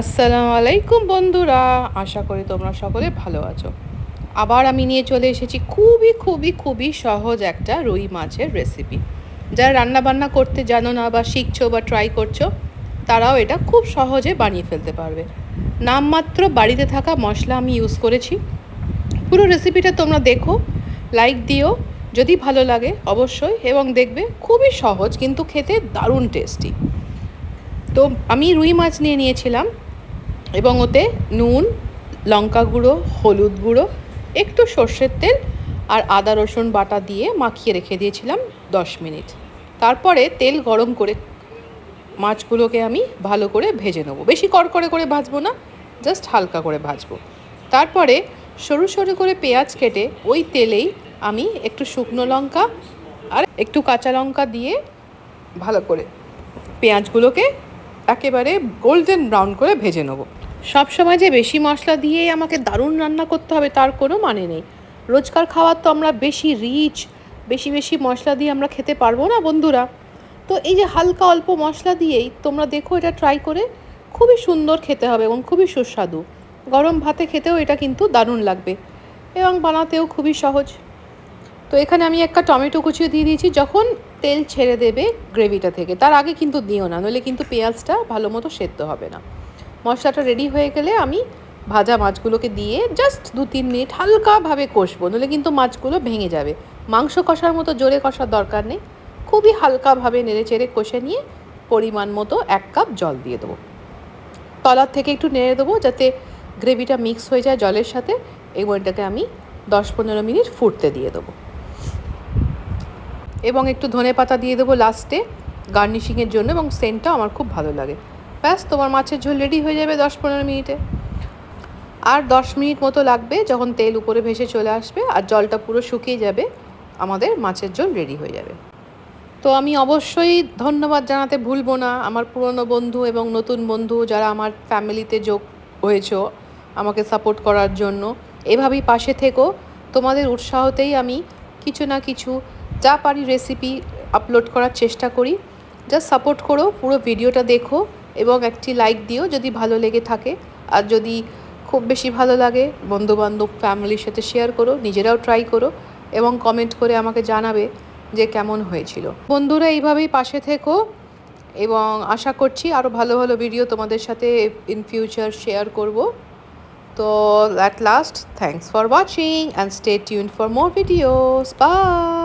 আসসালামু আলাইকুম বন্ধুরা আশা করি তোমরা সকলে ভালো আছো আবার আমি নিয়ে চলে এসেছি খুবই খুবই খুবই সহজ একটা রুই মাছের রেসিপি যারা রান্নাবান্না করতে জানো না বা শিখছো বা ট্রাই করছো তারাও এটা খুব সহজে বানিয়ে ফেলতে পারবে নামমাত্র বাড়িতে থাকা মশলা আমি ইউজ করেছি পুরো রেসিপিটা তোমরা দেখো লাইক দিও যদি ভালো লাগে অবশ্যই এবং দেখবে খুবই সহজ কিন্তু খেতে দারুণ টেস্টি তো আমি রুই মাছ নিয়ে নিয়েছিলাম এবং ওতে নুন লঙ্কা গুঁড়ো হলুদ গুঁড়ো একটু সর্ষের তেল আর আদা রসুন বাটা দিয়ে মাখিয়ে রেখে দিয়েছিলাম দশ মিনিট তারপরে তেল গরম করে মাছগুলোকে আমি ভালো করে ভেজে নেবো বেশি কড়কড়ে করে ভাজবো না জাস্ট হালকা করে ভাজবো তারপরে সরু সরু করে পেঁয়াজ কেটে ওই তেলেই আমি একটু শুকনো লঙ্কা আর একটু কাঁচা লঙ্কা দিয়ে ভালো করে পেঁয়াজগুলোকে একেবারে গোল্ডেন ব্রাউন করে ভেজে নেবো সবসময় যে বেশি মশলা দিয়েই আমাকে দারুণ রান্না করতে হবে তার কোনো মানে নেই রোজকার খাওয়ার তো আমরা বেশি রিচ বেশি বেশি মশলা দিয়ে আমরা খেতে পারবো না বন্ধুরা তো এই যে হালকা অল্প মশলা দিয়েই তোমরা দেখো এটা ট্রাই করে খুবই সুন্দর খেতে হবে এবং খুবই সুস্বাদু গরম ভাতে খেতেও এটা কিন্তু দারুণ লাগবে এবং বানাতেও খুবই সহজ তো এখানে আমি একটা টমেটো কুচিয়ে দিয়ে দিয়েছি যখন তেল ছেড়ে দেবে গ্রেভিটা থেকে তার আগে কিন্তু দিও না নইলে কিন্তু পেঁয়াজটা ভালো মতো সেদ্ধ হবে না মশলাটা রেডি হয়ে গেলে আমি ভাজা মাছগুলোকে দিয়ে জাস্ট দু তিন মিনিট হালকাভাবে কষবো নইলে কিন্তু মাছগুলো ভেঙে যাবে মাংস কষার মতো জোরে কষার দরকার নেই খুবই হালকাভাবে নেড়ে চেড়ে কষে নিয়ে পরিমাণ মতো এক কাপ জল দিয়ে দেবো তলার থেকে একটু নেড়ে দেবো যাতে গ্রেভিটা মিক্স হয়ে যায় জলের সাথে এবং এটাকে আমি দশ পনেরো মিনিট ফুটতে দিয়ে দেবো এবং একটু ধনে পাতা দিয়ে দেবো লাস্টে গার্নিশিংয়ের জন্য এবং সেন্টটা আমার খুব ভালো লাগে ব্যাস তোমার মাছের ঝোল রেডি হয়ে যাবে দশ পনেরো মিনিটে আর দশ মিনিট মতো লাগবে যখন তেল উপরে ভেসে চলে আসবে আর জলটা পুরো শুকিয়ে যাবে আমাদের মাছের ঝোল রেডি হয়ে যাবে তো আমি অবশ্যই ধন্যবাদ জানাতে ভুলবো না আমার পুরনো বন্ধু এবং নতুন বন্ধু যারা আমার ফ্যামিলিতে যোগ হয়েছ আমাকে সাপোর্ট করার জন্য এভাবেই পাশে থেকো তোমাদের উৎসাহতেই আমি কিছু না কিছু যা পারি রেসিপি আপলোড করার চেষ্টা করি জাস্ট সাপোর্ট করো পুরো ভিডিওটা দেখো এবং একটি লাইক দিও যদি ভালো লেগে থাকে আর যদি খুব বেশি ভালো লাগে বন্ধুবান্ধব ফ্যামিলির সাথে শেয়ার করো নিজেরাও ট্রাই করো এবং কমেন্ট করে আমাকে জানাবে যে কেমন হয়েছিল বন্ধুরা এইভাবেই পাশে থেকো এবং আশা করছি আরও ভালো ভালো ভিডিও তোমাদের সাথে ইন ফিউচার শেয়ার করব তো at last thanks for watching and stay tune for more videos বা